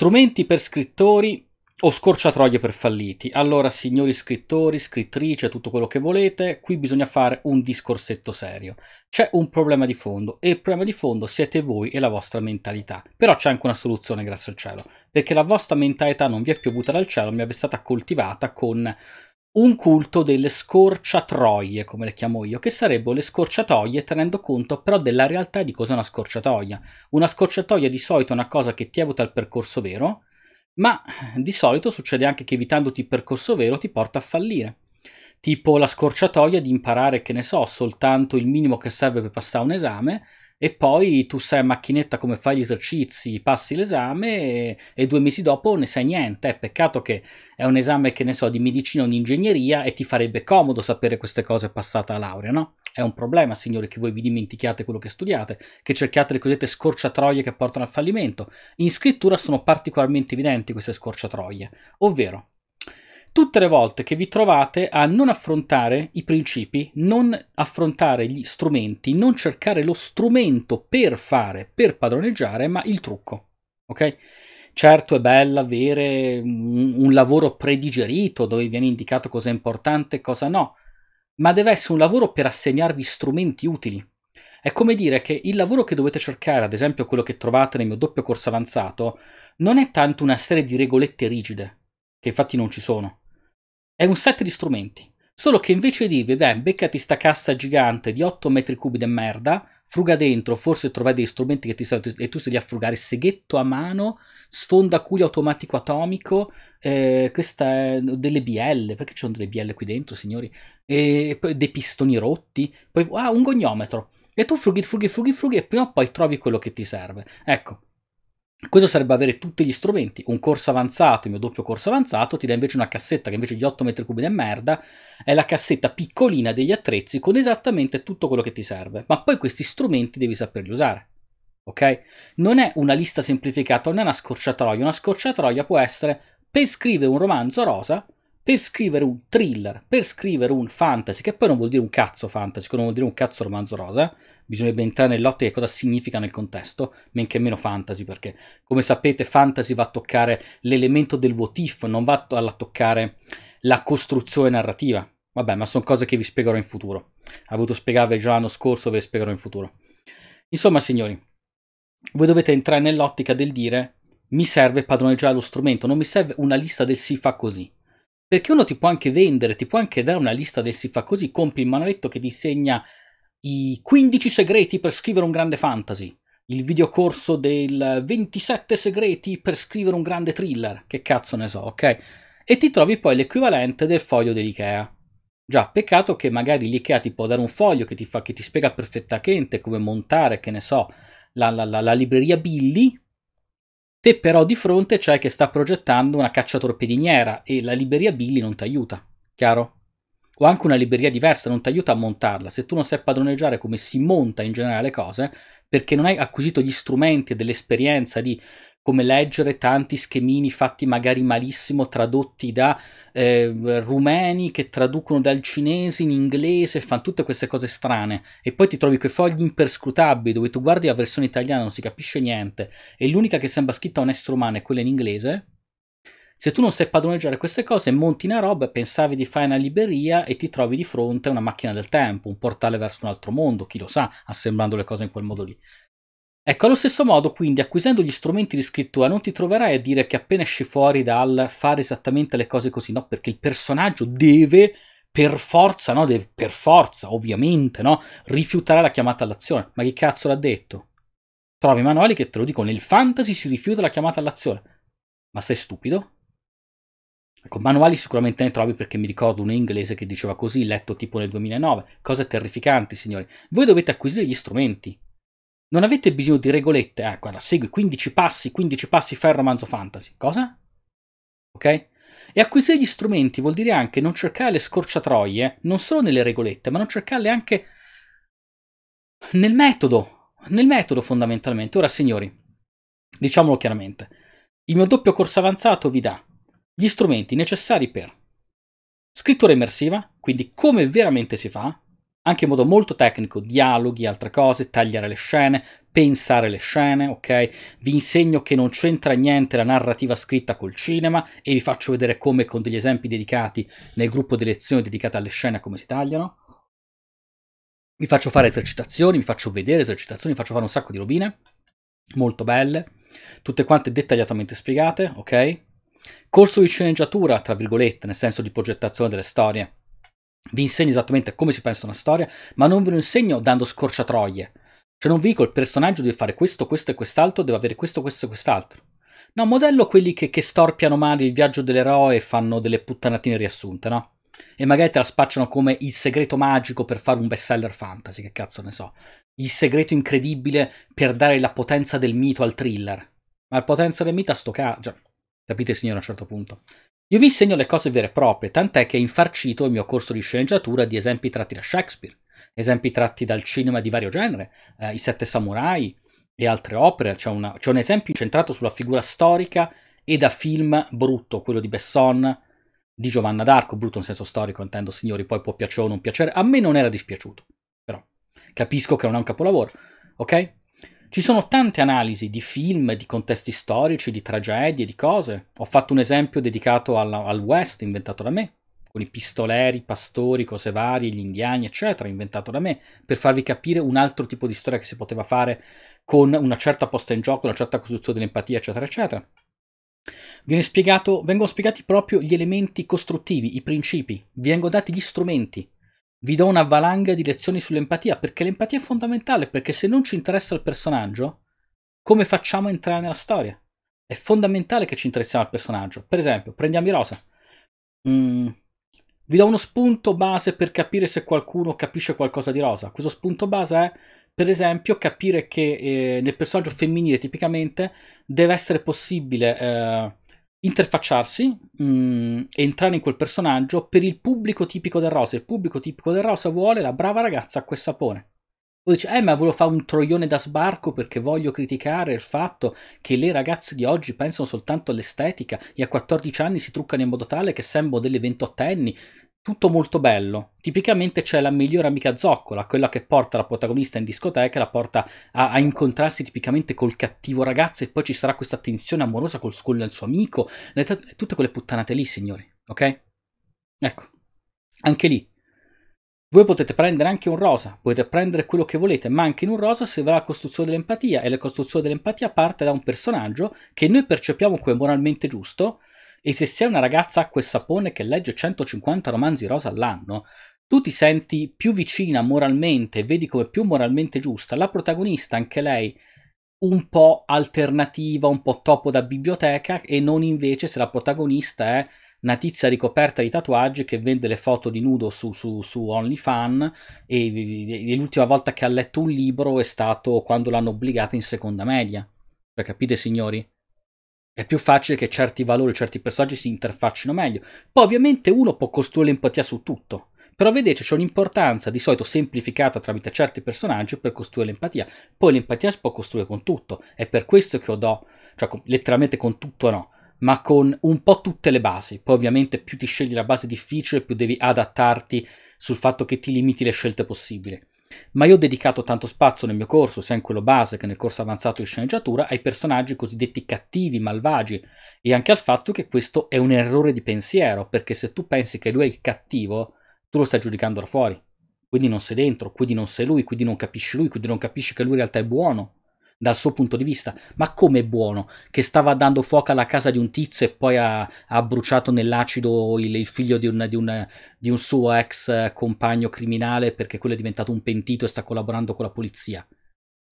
Strumenti per scrittori o scorciatroie per falliti. Allora, signori scrittori, scrittrice, tutto quello che volete, qui bisogna fare un discorsetto serio. C'è un problema di fondo e il problema di fondo siete voi e la vostra mentalità. Però c'è anche una soluzione, grazie al cielo, perché la vostra mentalità non vi è piovuta dal cielo, ma vi è stata coltivata con un culto delle scorciatoie, come le chiamo io, che sarebbero le scorciatoie tenendo conto però della realtà di cos'è una scorciatoia. Una scorciatoia di solito è una cosa che ti evita il percorso vero, ma di solito succede anche che evitandoti il percorso vero ti porta a fallire. Tipo la scorciatoia di imparare, che ne so, soltanto il minimo che serve per passare un esame, e poi tu sai a macchinetta come fai gli esercizi, passi l'esame e, e due mesi dopo ne sai niente. È eh, peccato che è un esame che ne so di medicina o di ingegneria e ti farebbe comodo sapere queste cose passata la laurea, no? È un problema, signori, che voi vi dimentichiate quello che studiate, che cerchiate le cosiddette scorciatroie che portano al fallimento. In scrittura sono particolarmente evidenti queste scorciatroie, ovvero tutte le volte che vi trovate a non affrontare i principi, non affrontare gli strumenti, non cercare lo strumento per fare, per padroneggiare, ma il trucco. Ok? Certo è bello avere un, un lavoro predigerito dove viene indicato cosa è importante e cosa no, ma deve essere un lavoro per assegnarvi strumenti utili. È come dire che il lavoro che dovete cercare, ad esempio quello che trovate nel mio doppio corso avanzato, non è tanto una serie di regolette rigide, che infatti non ci sono, è un set di strumenti, solo che invece di dirvi, beh, beccati sta cassa gigante di 8 metri cubi di merda, fruga dentro, forse trovai degli strumenti che ti servono e tu sei lì a frugare seghetto a mano, sfonda sfondaculo automatico atomico, eh, questa è delle BL, perché ci sono delle BL qui dentro, signori? E poi dei pistoni rotti, poi ah, un goniometro. E tu frughi, frughi, frughi, frughi e prima o poi trovi quello che ti serve. Ecco, questo sarebbe avere tutti gli strumenti, un corso avanzato, il mio doppio corso avanzato, ti dà invece una cassetta che invece di 8 metri cubi di merda è la cassetta piccolina degli attrezzi con esattamente tutto quello che ti serve, ma poi questi strumenti devi saperli usare. Ok? Non è una lista semplificata, non è una scorciatoia, una scorciatoia può essere per scrivere un romanzo rosa, per scrivere un thriller, per scrivere un fantasy, che poi non vuol dire un cazzo fantasy, che non vuol dire un cazzo romanzo rosa, bisognerebbe entrare nell'ottica di cosa significa nel contesto, men che meno fantasy, perché come sapete fantasy va a toccare l'elemento del what if, non va a toccare la costruzione narrativa. Vabbè, ma sono cose che vi spiegherò in futuro. Ha voluto spiegarvi già l'anno scorso, ve le spiegherò in futuro. Insomma, signori, voi dovete entrare nell'ottica del dire mi serve padroneggiare lo strumento, non mi serve una lista del si fa così. Perché uno ti può anche vendere, ti può anche dare una lista del si fa così, compri il manualetto che ti insegna i 15 segreti per scrivere un grande fantasy, il videocorso del 27 segreti per scrivere un grande thriller, che cazzo ne so, ok? E ti trovi poi l'equivalente del foglio dell'IKEA. Già, peccato che magari l'IKEA ti può dare un foglio che ti, fa, che ti spiega perfettamente come montare, che ne so, la, la, la, la libreria Billy, Te però di fronte c'è che sta progettando una cacciatorpediniera e la libreria Billy non ti aiuta, chiaro? o anche una libreria diversa non ti aiuta a montarla. Se tu non sai padroneggiare come si monta in generale le cose, perché non hai acquisito gli strumenti e dell'esperienza di come leggere tanti schemini fatti magari malissimo, tradotti da eh, rumeni che traducono dal cinese in inglese, e fanno tutte queste cose strane. E poi ti trovi quei fogli imperscrutabili dove tu guardi la versione italiana, non si capisce niente, e l'unica che sembra scritta a un essere umano è quella in inglese, se tu non sai padroneggiare queste cose, monti una roba e pensavi di fare una libreria e ti trovi di fronte a una macchina del tempo, un portale verso un altro mondo, chi lo sa, assemblando le cose in quel modo lì. Ecco, allo stesso modo, quindi, acquisendo gli strumenti di scrittura, non ti troverai a dire che appena esci fuori dal fare esattamente le cose così, no, perché il personaggio deve per forza, no, deve per forza, ovviamente, no, rifiutare la chiamata all'azione. Ma chi cazzo l'ha detto? Trovi manuali che te lo dicono, nel fantasy si rifiuta la chiamata all'azione. Ma sei stupido? Con ecco, manuali sicuramente ne trovi perché mi ricordo un inglese che diceva così, letto tipo nel 2009. Cose terrificanti, signori. Voi dovete acquisire gli strumenti. Non avete bisogno di regolette. Ah, guarda, segui 15 passi, 15 passi, fai il romanzo fantasy. Cosa? Ok? E acquisire gli strumenti vuol dire anche non cercare le scorciatoie, non solo nelle regolette, ma non cercarle anche nel metodo. Nel metodo fondamentalmente. Ora, signori, diciamolo chiaramente, il mio doppio corso avanzato vi dà gli strumenti necessari per scrittura immersiva, quindi come veramente si fa, anche in modo molto tecnico, dialoghi, altre cose, tagliare le scene, pensare le scene, ok? Vi insegno che non c'entra niente la narrativa scritta col cinema e vi faccio vedere come con degli esempi dedicati nel gruppo di lezioni dedicate alle scene come si tagliano. Vi faccio fare esercitazioni, vi faccio vedere esercitazioni, vi faccio fare un sacco di robine, molto belle, tutte quante dettagliatamente spiegate, ok? Corso di sceneggiatura, tra virgolette, nel senso di progettazione delle storie. Vi insegno esattamente come si pensa una storia, ma non ve lo insegno dando scorciatroie. Cioè non vi dico il personaggio deve fare questo, questo e quest'altro, deve avere questo, questo e quest'altro. No, modello quelli che, che storpiano male il viaggio dell'eroe e fanno delle puttanatine riassunte, no? E magari te la spacciano come il segreto magico per fare un bestseller fantasy, che cazzo ne so. Il segreto incredibile per dare la potenza del mito al thriller. Ma la potenza del mito a sto cazzo... Cioè, Capite, signore, a un certo punto. Io vi insegno le cose vere e proprie, tant'è che è infarcito il mio corso di sceneggiatura di esempi tratti da Shakespeare, esempi tratti dal cinema di vario genere, eh, I Sette Samurai e altre opere. C'è, una, c'è un esempio incentrato sulla figura storica e da film brutto, quello di Besson, di Giovanna d'Arco, brutto in senso storico, intendo signori, poi può piacere o non piacere, a me non era dispiaciuto, però capisco che non è un capolavoro, ok? Ci sono tante analisi di film, di contesti storici, di tragedie, di cose. Ho fatto un esempio dedicato alla, al West, inventato da me, con i pistoleri, i pastori, cose varie, gli indiani, eccetera, inventato da me, per farvi capire un altro tipo di storia che si poteva fare con una certa posta in gioco, una certa costruzione dell'empatia, eccetera, eccetera. Spiegato, vengono spiegati proprio gli elementi costruttivi, i principi, vengono dati gli strumenti vi do una valanga di lezioni sull'empatia, perché l'empatia è fondamentale, perché se non ci interessa il personaggio, come facciamo a entrare nella storia? È fondamentale che ci interessiamo al personaggio. Per esempio, prendiamo Rosa. Mm, vi do uno spunto base per capire se qualcuno capisce qualcosa di Rosa. Questo spunto base è, per esempio, capire che eh, nel personaggio femminile tipicamente deve essere possibile eh, interfacciarsi, mh, mm, entrare in quel personaggio per il pubblico tipico del rosa. Il pubblico tipico del rosa vuole la brava ragazza a quel sapone. Poi dice, eh ma volevo fare un troione da sbarco perché voglio criticare il fatto che le ragazze di oggi pensano soltanto all'estetica e a 14 anni si truccano in modo tale che sembrano delle 28 ventottenni. Tutto molto bello. Tipicamente c'è la migliore amica zoccola, quella che porta la protagonista in discoteca, la porta a, a incontrarsi tipicamente col cattivo ragazzo e poi ci sarà questa tensione amorosa col, col suo amico. tutte quelle puttanate lì, signori, ok? Ecco, anche lì voi potete prendere anche un rosa, potete prendere quello che volete, ma anche in un rosa si va la costruzione dell'empatia e la costruzione dell'empatia parte da un personaggio che noi percepiamo come moralmente giusto, e se sei una ragazza acqua e sapone che legge 150 romanzi rosa all'anno, tu ti senti più vicina moralmente, vedi come più moralmente giusta la protagonista, anche lei un po' alternativa, un po' topo da biblioteca e non invece se la protagonista è una tizia ricoperta di tatuaggi che vende le foto di nudo su, su, su OnlyFan e, e, l'ultima volta che ha letto un libro è stato quando l'hanno obbligata in seconda media. Per cioè, capite signori? È più facile che certi valori, certi personaggi si interfaccino meglio. Poi ovviamente uno può costruire l'empatia su tutto, però vedete c'è un'importanza di solito semplificata tramite certi personaggi per costruire l'empatia. Poi l'empatia si può costruire con tutto, è per questo che io do, cioè con, letteralmente con tutto no, ma con un po' tutte le basi. Poi ovviamente più ti scegli la base difficile, più devi adattarti sul fatto che ti limiti le scelte possibili. Ma io ho dedicato tanto spazio nel mio corso, sia in quello base che nel corso avanzato di sceneggiatura, ai personaggi cosiddetti cattivi, malvagi e anche al fatto che questo è un errore di pensiero, perché se tu pensi che lui è il cattivo, tu lo stai giudicando da fuori. Quindi non sei dentro, quindi non sei lui, quindi non capisci lui, quindi non capisci che lui in realtà è buono dal suo punto di vista. Ma com'è buono che stava dando fuoco alla casa di un tizio e poi ha, ha bruciato nell'acido il, il figlio di un, di, un, di un, suo ex eh, compagno criminale perché quello è diventato un pentito e sta collaborando con la polizia.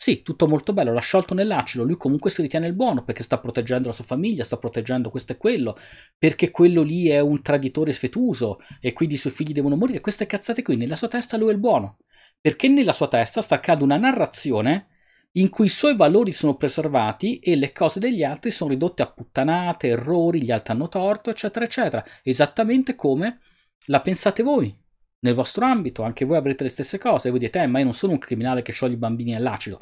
Sì, tutto molto bello, l'ha sciolto nell'acido, lui comunque si ritiene il buono perché sta proteggendo la sua famiglia, sta proteggendo questo e quello, perché quello lì è un traditore sfetuso e quindi i suoi figli devono morire. Queste cazzate qui, nella sua testa lui è il buono perché nella sua testa sta accadendo una narrazione in cui i suoi valori sono preservati e le cose degli altri sono ridotte a puttanate, errori, gli altri hanno torto, eccetera, eccetera, esattamente come la pensate voi nel vostro ambito, anche voi avrete le stesse cose, voi dite, eh, ma io non sono un criminale che scioglie i bambini all'acido.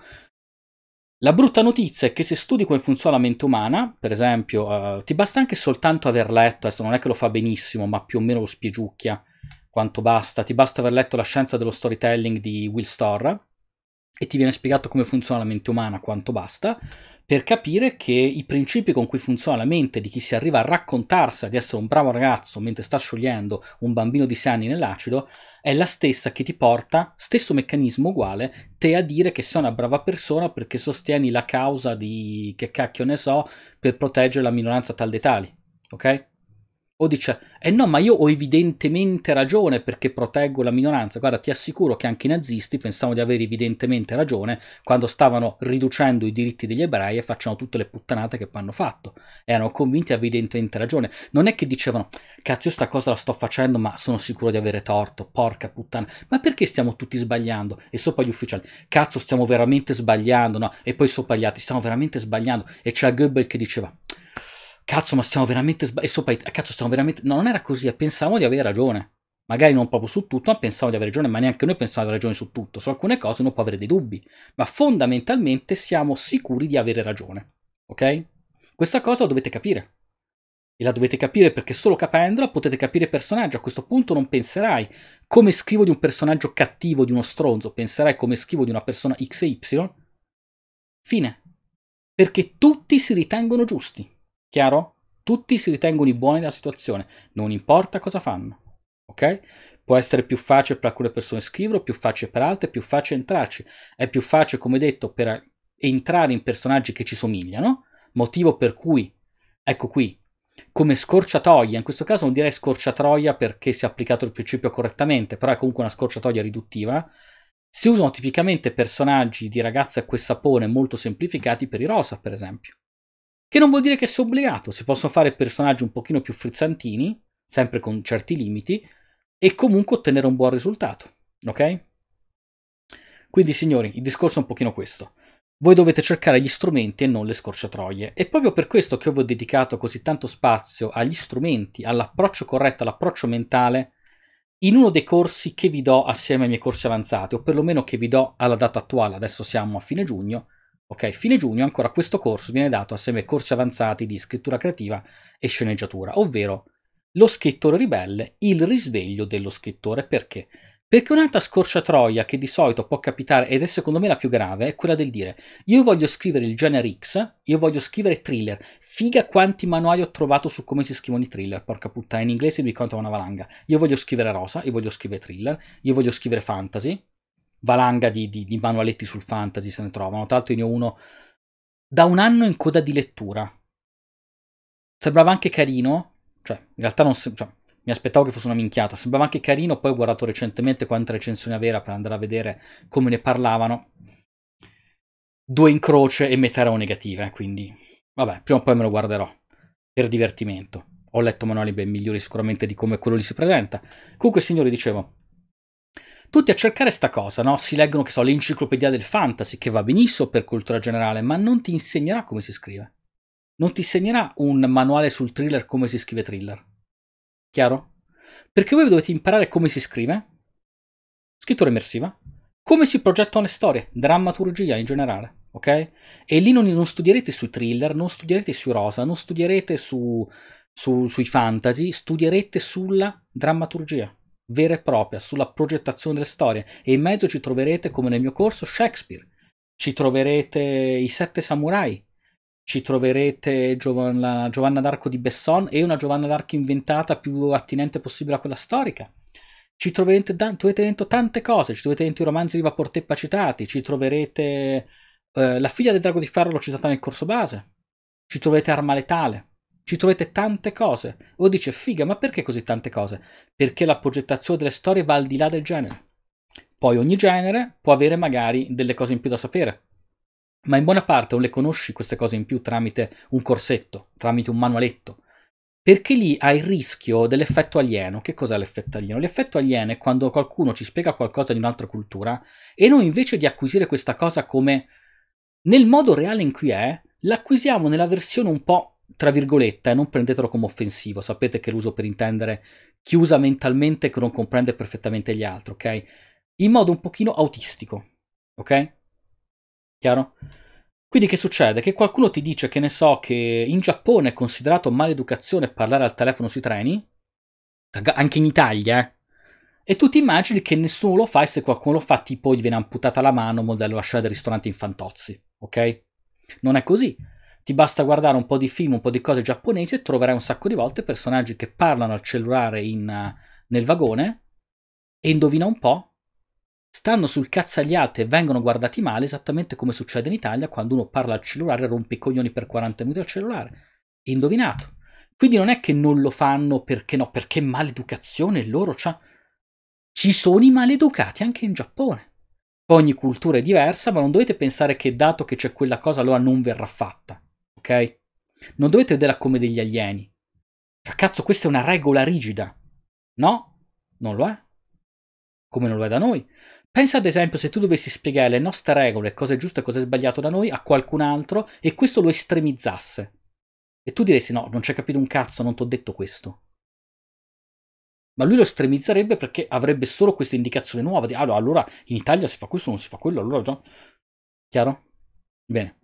La brutta notizia è che se studi come funziona la mente umana, per esempio, eh, ti basta anche soltanto aver letto, adesso non è che lo fa benissimo, ma più o meno lo spiegiucchia quanto basta, ti basta aver letto La scienza dello storytelling di Will Storr, e ti viene spiegato come funziona la mente umana, quanto basta, per capire che i principi con cui funziona la mente di chi si arriva a raccontarsi di essere un bravo ragazzo mentre sta sciogliendo un bambino di 6 anni nell'acido è la stessa che ti porta, stesso meccanismo uguale, te a dire che sei una brava persona perché sostieni la causa di che cacchio ne so per proteggere la minoranza tal dei tali, ok? o dice eh no ma io ho evidentemente ragione perché proteggo la minoranza guarda ti assicuro che anche i nazisti pensavano di avere evidentemente ragione quando stavano riducendo i diritti degli ebrei e facevano tutte le puttanate che poi hanno fatto erano convinti di evidentemente ragione non è che dicevano cazzo io sta cosa la sto facendo ma sono sicuro di avere torto porca puttana ma perché stiamo tutti sbagliando e sopra gli ufficiali cazzo stiamo veramente sbagliando no e poi sopra gli altri stiamo veramente sbagliando e c'è Goebbels che diceva cazzo ma stiamo veramente sbagliando, e sopra i- eh, cazzo stiamo veramente, no non era così, Pensavamo di avere ragione, magari non proprio su tutto, ma pensavamo di avere ragione, ma neanche noi pensavamo di avere ragione su tutto, su alcune cose uno può avere dei dubbi, ma fondamentalmente siamo sicuri di avere ragione, ok? Questa cosa la dovete capire. E la dovete capire perché solo capendola potete capire il personaggio. A questo punto non penserai come scrivo di un personaggio cattivo, di uno stronzo, penserai come scrivo di una persona X e Y. Fine. Perché tutti si ritengono giusti. Chiaro? Tutti si ritengono i buoni della situazione, non importa cosa fanno. Ok? Può essere più facile per alcune persone scriverlo, più facile per altre, più facile entrarci. È più facile, come detto, per entrare in personaggi che ci somigliano, motivo per cui, ecco qui, come scorciatoia, in questo caso non direi scorciatoia perché si è applicato il principio correttamente, però è comunque una scorciatoia riduttiva, si usano tipicamente personaggi di ragazze a quel sapone molto semplificati per i rosa, per esempio. Che non vuol dire che sia obbligato, si possono fare personaggi un pochino più frizzantini, sempre con certi limiti, e comunque ottenere un buon risultato, ok? Quindi signori, il discorso è un pochino questo. Voi dovete cercare gli strumenti e non le scorciatoie. E proprio per questo che io vi ho dedicato così tanto spazio agli strumenti, all'approccio corretto, all'approccio mentale, in uno dei corsi che vi do assieme ai miei corsi avanzati, o perlomeno che vi do alla data attuale, adesso siamo a fine giugno, Ok, fine giugno ancora questo corso viene dato assieme ai corsi avanzati di scrittura creativa e sceneggiatura, ovvero Lo scrittore ribelle, il risveglio dello scrittore. Perché? Perché un'altra scorciatoia che di solito può capitare, ed è secondo me la più grave, è quella del dire io voglio scrivere il genere X, io voglio scrivere thriller, figa quanti manuali ho trovato su come si scrivono i thriller, porca puttana, in inglese mi conta una valanga, io voglio scrivere rosa, io voglio scrivere thriller, io voglio scrivere fantasy, valanga di, di, di manualetti sul fantasy se ne trovano. Tra l'altro io ne ho uno da un anno in coda di lettura. Sembrava anche carino, cioè in realtà non se, cioè, mi aspettavo che fosse una minchiata, sembrava anche carino, poi ho guardato recentemente quanta recensione aveva per andare a vedere come ne parlavano. Due in croce e metà erano negative, quindi vabbè, prima o poi me lo guarderò per divertimento. Ho letto manuali ben migliori sicuramente di come quello lì si presenta. Comunque, signori, dicevo, tutti a cercare sta cosa, no? Si leggono, che so, l'enciclopedia del fantasy, che va benissimo per cultura generale, ma non ti insegnerà come si scrive. Non ti insegnerà un manuale sul thriller come si scrive thriller. Chiaro? Perché voi dovete imparare come si scrive, scrittura immersiva, come si progettano le storie, drammaturgia in generale, ok? E lì non, non studierete sui thriller, non studierete sui rosa, non studierete su, su, sui fantasy, studierete sulla drammaturgia vera e propria sulla progettazione delle storie e in mezzo ci troverete, come nel mio corso, Shakespeare, ci troverete i sette samurai, ci troverete la Giovanna d'Arco di Besson e una Giovanna d'Arco inventata più attinente possibile a quella storica. Ci troverete, troverete dentro tante cose, ci troverete dentro i romanzi di Vaporteppa citati, ci troverete eh, La figlia del drago di ferro l'ho citata nel corso base, ci troverete Arma Letale, ci trovate tante cose. O dice, figa, ma perché così tante cose? Perché la progettazione delle storie va al di là del genere. Poi ogni genere può avere magari delle cose in più da sapere. Ma in buona parte non le conosci queste cose in più tramite un corsetto, tramite un manualetto. Perché lì hai il rischio dell'effetto alieno. Che cos'è l'effetto alieno? L'effetto alieno è quando qualcuno ci spiega qualcosa di un'altra cultura e noi invece di acquisire questa cosa come nel modo reale in cui è, l'acquisiamo nella versione un po' tra virgolette, eh, non prendetelo come offensivo, sapete che l'uso per intendere chiusa mentalmente che non comprende perfettamente gli altri, ok? In modo un pochino autistico, ok? Chiaro? Quindi che succede? Che qualcuno ti dice che ne so che in Giappone è considerato maleducazione parlare al telefono sui treni, anche in Italia, eh? E tu ti immagini che nessuno lo fa e se qualcuno lo fa tipo gli viene amputata la mano, modello lasciare del ristorante in fantozzi, ok? Non è così ti basta guardare un po' di film, un po' di cose giapponesi e troverai un sacco di volte personaggi che parlano al cellulare in, eh, nel vagone e indovina un po', stanno sul cazzo agli altri e vengono guardati male, esattamente come succede in Italia quando uno parla al cellulare e rompe i coglioni per 40 minuti al cellulare. Indovinato. Quindi non è che non lo fanno perché no, perché maleducazione loro c'ha. Ci sono i maleducati anche in Giappone. Ogni cultura è diversa, ma non dovete pensare che dato che c'è quella cosa allora non verrà fatta ok? Non dovete vederla come degli alieni. Fa cazzo, questa è una regola rigida. No, non lo è. Come non lo è da noi. Pensa ad esempio se tu dovessi spiegare le nostre regole, cosa è giusto e cosa è sbagliato da noi, a qualcun altro e questo lo estremizzasse. E tu diresti no, non c'è capito un cazzo, non ti ho detto questo. Ma lui lo estremizzerebbe perché avrebbe solo questa indicazione nuova di allora, allora in Italia si fa questo, non si fa quello, allora già. Chiaro? Bene.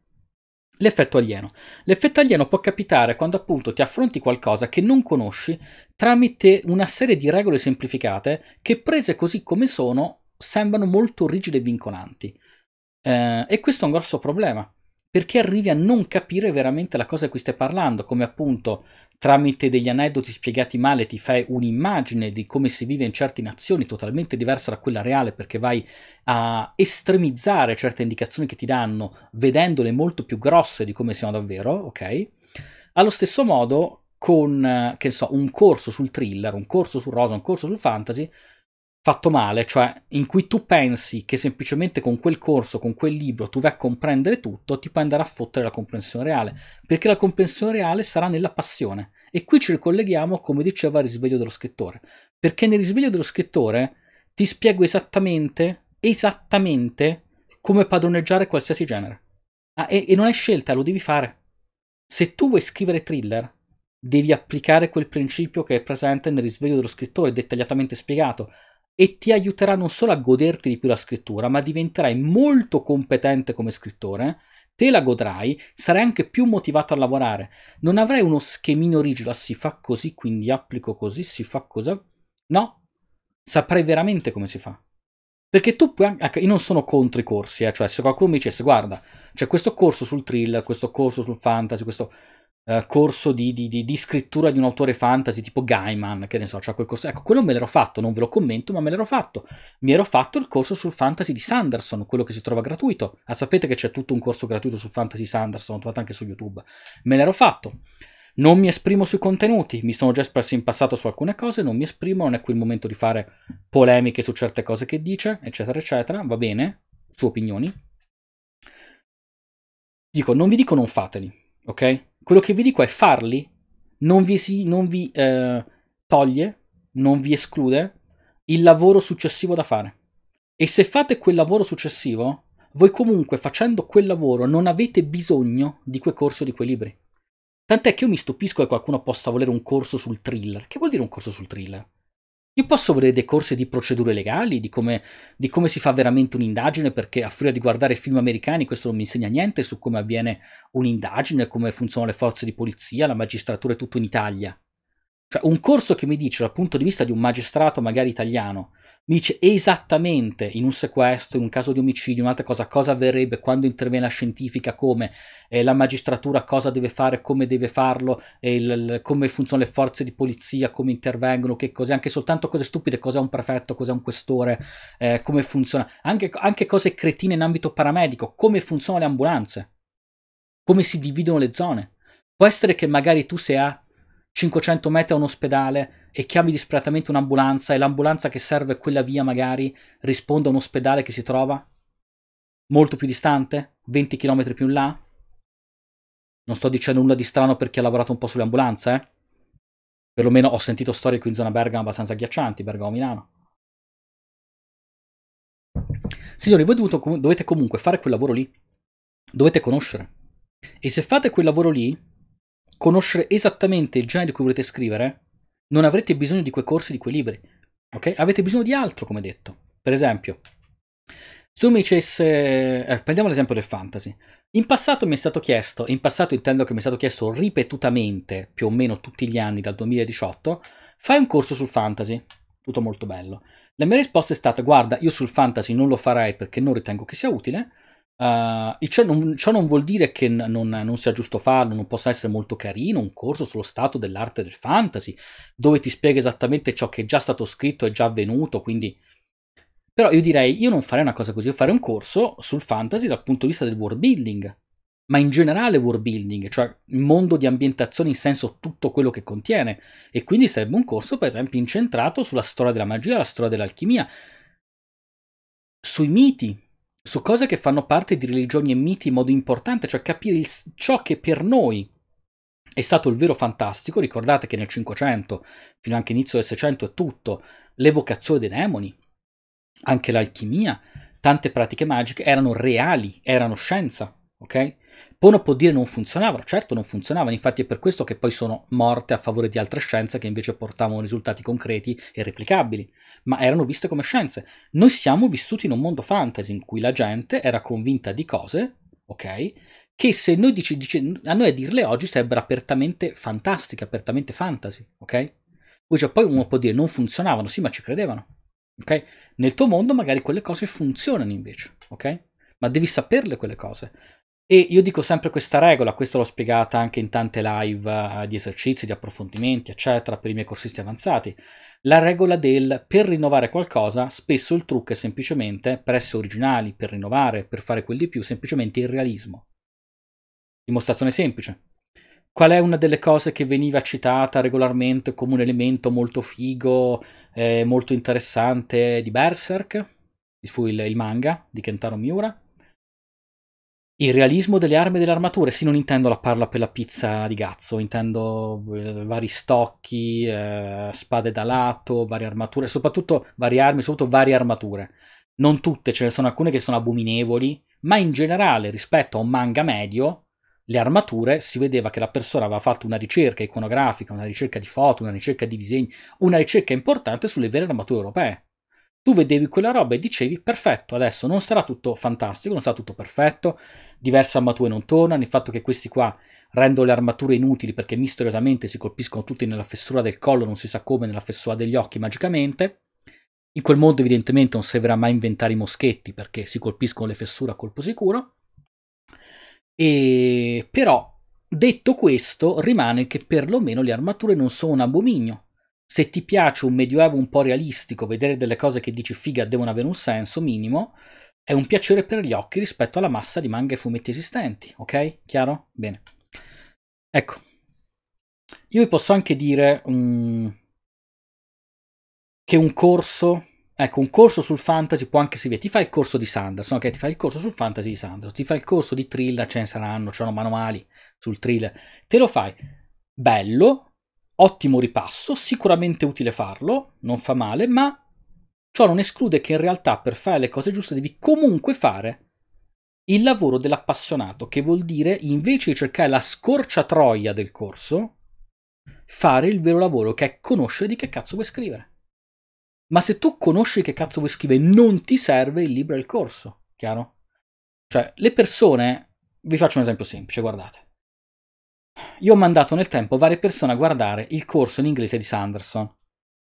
L'effetto alieno. L'effetto alieno può capitare quando appunto ti affronti qualcosa che non conosci tramite una serie di regole semplificate che prese così come sono sembrano molto rigide e vincolanti. Eh, e questo è un grosso problema, perché arrivi a non capire veramente la cosa di cui stai parlando, come appunto tramite degli aneddoti spiegati male ti fai un'immagine di come si vive in certe nazioni totalmente diversa da quella reale perché vai a estremizzare certe indicazioni che ti danno vedendole molto più grosse di come siano davvero, ok? Allo stesso modo con, che so, un corso sul thriller, un corso sul rosa, un corso sul fantasy, fatto male, cioè in cui tu pensi che semplicemente con quel corso, con quel libro tu vai a comprendere tutto, ti puoi andare a fottere la comprensione reale, perché la comprensione reale sarà nella passione. E qui ci ricolleghiamo, come diceva, al risveglio dello scrittore, perché nel risveglio dello scrittore ti spiego esattamente, esattamente come padroneggiare qualsiasi genere. Ah, e, e non è scelta, lo devi fare. Se tu vuoi scrivere thriller, devi applicare quel principio che è presente nel risveglio dello scrittore, dettagliatamente spiegato, e ti aiuterà non solo a goderti di più la scrittura, ma diventerai molto competente come scrittore, te la godrai, sarai anche più motivato a lavorare. Non avrai uno schemino rigido, ah, si fa così, quindi applico così, si fa così. No, saprai veramente come si fa. Perché tu puoi anche, ecco, io non sono contro i corsi, eh, cioè se qualcuno mi dicesse guarda, c'è questo corso sul thriller, questo corso sul fantasy, questo eh, corso di, di, di, scrittura di un autore fantasy tipo Gaiman, che ne so, cioè quel corso. Ecco, quello me l'ero fatto, non ve lo commento, ma me l'ero fatto. Mi ero fatto il corso sul fantasy di Sanderson, quello che si trova gratuito. Ah, sapete che c'è tutto un corso gratuito sul fantasy Sanderson, trovate anche su YouTube. Me l'ero fatto. Non mi esprimo sui contenuti, mi sono già espresso in passato su alcune cose, non mi esprimo, non è qui il momento di fare polemiche su certe cose che dice, eccetera, eccetera, va bene, su opinioni. Dico, non vi dico non fateli, ok? quello che vi dico è farli, non vi, si, non vi eh, toglie, non vi esclude il lavoro successivo da fare. E se fate quel lavoro successivo, voi comunque facendo quel lavoro non avete bisogno di quel corso o di quei libri. Tant'è che io mi stupisco che qualcuno possa volere un corso sul thriller. Che vuol dire un corso sul thriller? Io posso vedere dei corsi di procedure legali, di come, di come si fa veramente un'indagine, perché a furia di guardare film americani questo non mi insegna niente su come avviene un'indagine, come funzionano le forze di polizia, la magistratura e tutto in Italia. Cioè un corso che mi dice dal punto di vista di un magistrato magari italiano mi dice esattamente in un sequestro, in un caso di omicidio, un'altra cosa, cosa avverrebbe quando interviene la scientifica, come eh, la magistratura, cosa deve fare, come deve farlo, il, come funzionano le forze di polizia, come intervengono, che cose, anche soltanto cose stupide, cos'è un prefetto, cos'è un questore, eh, come funziona, anche, anche cose cretine in ambito paramedico, come funzionano le ambulanze, come si dividono le zone. Può essere che magari tu sei a 500 metri a un ospedale e chiami disperatamente un'ambulanza e l'ambulanza che serve quella via magari risponde a un ospedale che si trova molto più distante, 20 km più in là? Non sto dicendo nulla di strano per chi ha lavorato un po' sulle ambulanze, eh? Perlomeno ho sentito storie qui in zona Bergamo abbastanza agghiaccianti, Bergamo-Milano. Signori, voi dovete comunque fare quel lavoro lì. Dovete conoscere. E se fate quel lavoro lì, conoscere esattamente il genere di cui volete scrivere, non avrete bisogno di quei corsi, di quei libri. Ok? Avete bisogno di altro, come detto. Per esempio, se mi dicesse, eh, prendiamo l'esempio del fantasy. In passato mi è stato chiesto, in passato intendo che mi è stato chiesto ripetutamente, più o meno tutti gli anni dal 2018, fai un corso sul fantasy. Tutto molto bello. La mia risposta è stata, guarda, io sul fantasy non lo farei perché non ritengo che sia utile, Uh, e ciò non, ciò non, vuol dire che non, non, sia giusto farlo, non possa essere molto carino un corso sullo stato dell'arte del fantasy, dove ti spiega esattamente ciò che è già stato scritto, e già avvenuto, quindi... Però io direi, io non farei una cosa così, io farei un corso sul fantasy dal punto di vista del world building, ma in generale world building, cioè il mondo di ambientazione in senso tutto quello che contiene, e quindi sarebbe un corso per esempio incentrato sulla storia della magia, la storia dell'alchimia, sui miti, su cose che fanno parte di religioni e miti in modo importante, cioè capire il, ciò che per noi è stato il vero fantastico. Ricordate che nel 500, fino anche inizio del 600 e tutto, l'evocazione dei demoni, anche l'alchimia, tante pratiche magiche erano reali, erano scienza ok? Poi uno può dire non funzionavano, certo non funzionavano, infatti è per questo che poi sono morte a favore di altre scienze che invece portavano risultati concreti e replicabili, ma erano viste come scienze. Noi siamo vissuti in un mondo fantasy in cui la gente era convinta di cose, ok? Che se noi dici, dici a noi a dirle oggi sembra apertamente fantastica, apertamente fantasy, ok? Poi, cioè, poi uno può dire non funzionavano, sì, ma ci credevano, ok? Nel tuo mondo magari quelle cose funzionano invece, ok? Ma devi saperle quelle cose. E io dico sempre questa regola, questa l'ho spiegata anche in tante live eh, di esercizi, di approfondimenti, eccetera, per i miei corsisti avanzati. La regola del per rinnovare qualcosa, spesso il trucco è semplicemente, per essere originali, per rinnovare, per fare quel di più, semplicemente il realismo. Dimostrazione semplice. Qual è una delle cose che veniva citata regolarmente come un elemento molto figo, eh, molto interessante di Berserk? Il fu il, il manga di Kentaro Miura il realismo delle armi e delle armature, sì non intendo la parla per la pizza di gazzo, intendo eh, vari stocchi, eh, spade da lato, varie armature, soprattutto varie armi, soprattutto varie armature. Non tutte, ce ne sono alcune che sono abominevoli, ma in generale rispetto a un manga medio, le armature si vedeva che la persona aveva fatto una ricerca iconografica, una ricerca di foto, una ricerca di disegni, una ricerca importante sulle vere armature europee tu vedevi quella roba e dicevi perfetto, adesso non sarà tutto fantastico, non sarà tutto perfetto, diverse armature non tornano, il fatto che questi qua rendono le armature inutili perché misteriosamente si colpiscono tutti nella fessura del collo, non si sa come, nella fessura degli occhi magicamente. In quel modo evidentemente non servirà mai inventare i moschetti perché si colpiscono le fessure a colpo sicuro. E però, detto questo, rimane che perlomeno le armature non sono un abominio, se ti piace un medioevo un po' realistico, vedere delle cose che dici figa devono avere un senso minimo, è un piacere per gli occhi rispetto alla massa di manga e fumetti esistenti, ok? Chiaro? Bene. Ecco. Io vi posso anche dire um, che un corso, ecco, un corso sul fantasy può anche servire. Ti fai il corso di Sanderson, ok? Ti fai il corso sul fantasy di Sanderson, ti fai il corso di thriller, ce ne saranno, c'erano manuali sul thriller. Te lo fai. Bello, Ottimo ripasso, sicuramente utile farlo, non fa male, ma ciò non esclude che in realtà per fare le cose giuste devi comunque fare il lavoro dell'appassionato, che vuol dire invece di cercare la scorciatroia del corso, fare il vero lavoro che è conoscere di che cazzo vuoi scrivere. Ma se tu conosci che cazzo vuoi scrivere, non ti serve il libro e il corso, chiaro? Cioè, le persone, vi faccio un esempio semplice, guardate. Io ho mandato nel tempo varie persone a guardare il corso in inglese di Sanderson.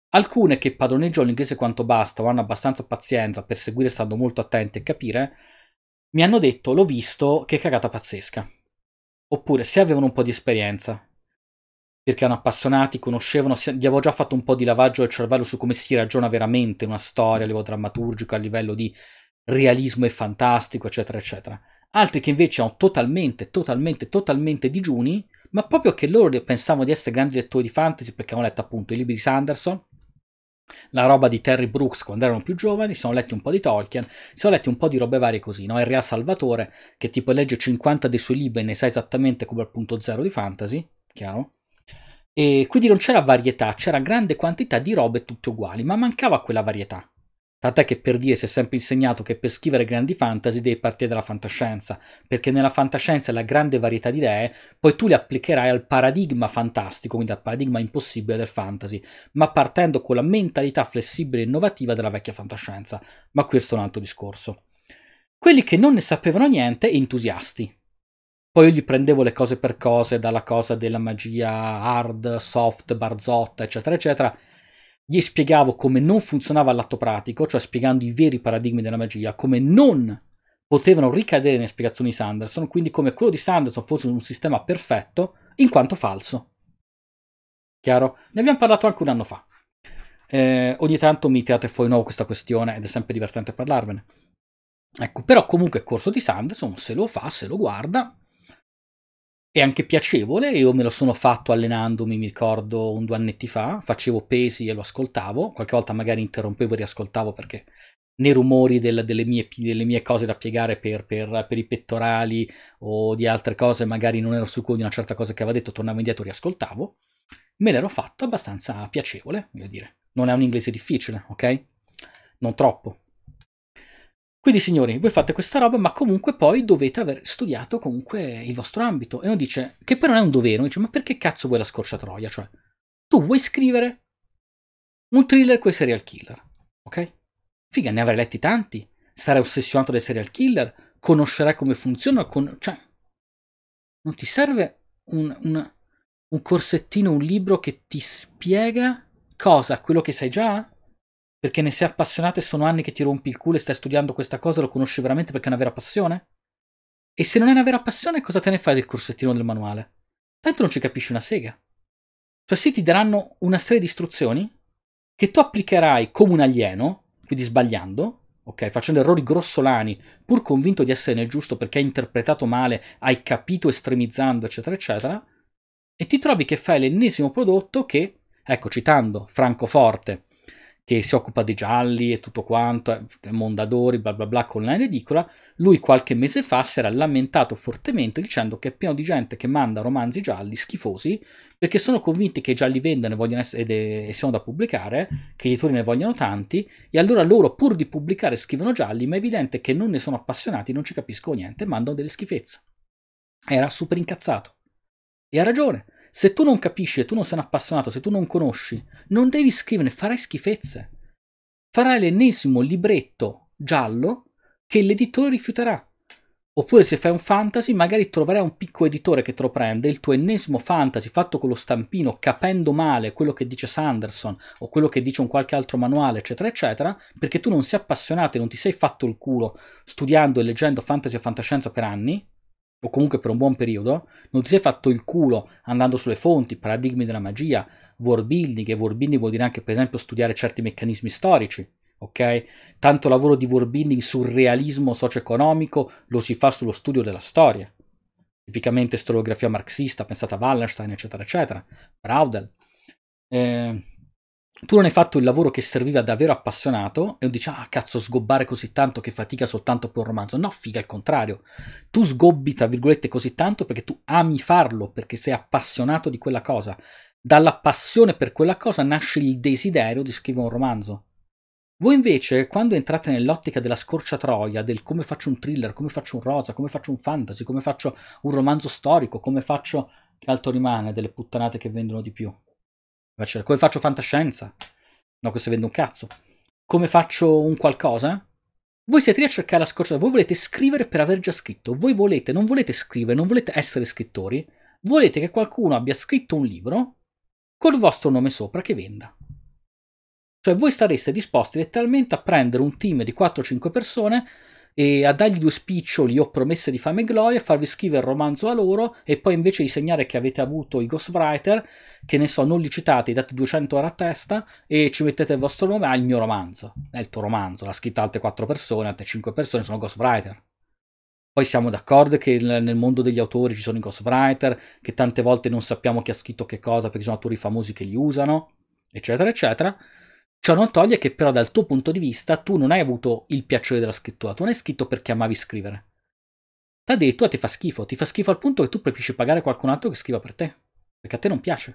Alcune che padroneggiano l'inglese quanto basta o hanno abbastanza pazienza per seguire stando molto attenti e capire, mi hanno detto l'ho visto che cagata pazzesca. Oppure se avevano un po' di esperienza, perché erano appassionati, conoscevano, gli avevo già fatto un po' di lavaggio del cervello su come si ragiona veramente una storia a livello drammaturgico, a livello di realismo e fantastico, eccetera, eccetera altri che invece sono totalmente, totalmente, totalmente digiuni, ma proprio che loro pensavano di essere grandi lettori di fantasy perché hanno letto appunto i libri di Sanderson, la roba di Terry Brooks quando erano più giovani, si sono letti un po' di Tolkien, si sono letti un po' di robe varie così, no? R.A. Salvatore, che tipo legge 50 dei suoi libri e ne sa esattamente come al punto zero di fantasy, chiaro? E quindi non c'era varietà, c'era grande quantità di robe tutte uguali, ma mancava quella varietà. Tant'è che per dire si è sempre insegnato che per scrivere grandi fantasy devi partire dalla fantascienza, perché nella fantascienza è la grande varietà di idee, poi tu le applicherai al paradigma fantastico, quindi al paradigma impossibile del fantasy, ma partendo con la mentalità flessibile e innovativa della vecchia fantascienza. Ma questo è un altro discorso. Quelli che non ne sapevano niente, entusiasti. Poi io gli prendevo le cose per cose, dalla cosa della magia hard, soft, barzotta, eccetera, eccetera, gli spiegavo come non funzionava l'atto pratico, cioè spiegando i veri paradigmi della magia, come non potevano ricadere nelle spiegazioni di Sanderson, quindi come quello di Sanderson fosse un sistema perfetto, in quanto falso. Chiaro? Ne abbiamo parlato anche un anno fa. Eh, ogni tanto mi tirate fuori nuovo questa questione ed è sempre divertente parlarvene. Ecco, però comunque il corso di Sanderson, se lo fa, se lo guarda, è anche piacevole, io me lo sono fatto allenandomi, mi ricordo un due annetti fa, facevo pesi e lo ascoltavo, qualche volta magari interrompevo e riascoltavo perché nei rumori del, delle, mie, delle, mie, cose da piegare per, per, per, i pettorali o di altre cose, magari non ero sicuro di una certa cosa che aveva detto, tornavo indietro e riascoltavo, me l'ero fatto abbastanza piacevole, voglio dire, non è un inglese difficile, ok? Non troppo, quindi signori, voi fate questa roba, ma comunque poi dovete aver studiato comunque il vostro ambito. E uno dice, che però non è un dovere, uno dice, ma perché cazzo vuoi la scorciatoia? Cioè, tu vuoi scrivere un thriller con i serial killer, ok? Figa, ne avrai letti tanti, sarai ossessionato dai serial killer, conoscerai come funzionano, con... cioè, non ti serve un, un, un corsettino, un libro che ti spiega cosa, quello che sai già? perché ne sei appassionato e sono anni che ti rompi il culo e stai studiando questa cosa, lo conosci veramente perché è una vera passione? E se non è una vera passione, cosa te ne fai del corsettino del manuale? Tanto non ci capisci una sega. Cioè, sì, ti daranno una serie di istruzioni che tu applicherai come un alieno, quindi sbagliando, ok, facendo errori grossolani, pur convinto di essere nel giusto perché hai interpretato male, hai capito estremizzando, eccetera, eccetera, e ti trovi che fai l'ennesimo prodotto che, ecco, citando Francoforte, che si occupa dei gialli e tutto quanto, eh, Mondadori, bla bla bla, con la edicola, lui qualche mese fa si era lamentato fortemente dicendo che è pieno di gente che manda romanzi gialli schifosi perché sono convinti che i gialli vendano e, e sono da pubblicare, che gli editori ne vogliono tanti e allora loro pur di pubblicare scrivono gialli, ma è evidente che non ne sono appassionati, non ci capiscono niente, mandano delle schifezze. Era super incazzato. E ha ragione, se tu non capisci, se tu non sei un appassionato, se tu non conosci, non devi scriverne, farai schifezze. Farai l'ennesimo libretto giallo che l'editore rifiuterà. Oppure se fai un fantasy, magari troverai un piccolo editore che te lo prende, il tuo ennesimo fantasy fatto con lo stampino, capendo male quello che dice Sanderson o quello che dice un qualche altro manuale, eccetera, eccetera, perché tu non sei appassionato e non ti sei fatto il culo studiando e leggendo fantasy e fantascienza per anni, o comunque per un buon periodo, non ti sei fatto il culo andando sulle fonti, paradigmi della magia, world building, e world building vuol dire anche per esempio studiare certi meccanismi storici, ok? Tanto lavoro di world building sul realismo socio-economico lo si fa sullo studio della storia, tipicamente storiografia marxista, pensata a Wallenstein, eccetera, eccetera, Braudel. Eh, tu non hai fatto il lavoro che serviva davvero appassionato e dici ah cazzo sgobbare così tanto che fatica soltanto per un romanzo no figa al contrario tu sgobbi tra virgolette così tanto perché tu ami farlo perché sei appassionato di quella cosa dalla passione per quella cosa nasce il desiderio di scrivere un romanzo voi invece quando entrate nell'ottica della scorciatoia del come faccio un thriller come faccio un rosa come faccio un fantasy come faccio un romanzo storico come faccio che altro rimane delle puttanate che vendono di più come faccio fantascienza? No, questo vende un cazzo. Come faccio un qualcosa? Voi siete lì a cercare la scorciata, voi volete scrivere per aver già scritto, voi volete, non volete scrivere, non volete essere scrittori, volete che qualcuno abbia scritto un libro col vostro nome sopra che venda. Cioè voi stareste disposti letteralmente a prendere un team di 4-5 persone e a dargli due spiccioli o promesse di fame e gloria, farvi scrivere il romanzo a loro e poi invece di segnare che avete avuto i ghostwriter, che ne so, non li citate, date 200 ore a testa e ci mettete il vostro nome al ah, mio romanzo, è il tuo romanzo, l'ha scritto altre 4 persone, altre 5 persone sono ghostwriter. Poi siamo d'accordo che nel mondo degli autori ci sono i ghostwriter, che tante volte non sappiamo chi ha scritto che cosa perché sono autori famosi che li usano, eccetera, eccetera. Ciò non toglie che però dal tuo punto di vista tu non hai avuto il piacere della scrittura, tu non hai scritto perché amavi scrivere. T'ha detto e ti fa schifo, ti fa schifo al punto che tu preferisci pagare qualcun altro che scriva per te, perché a te non piace.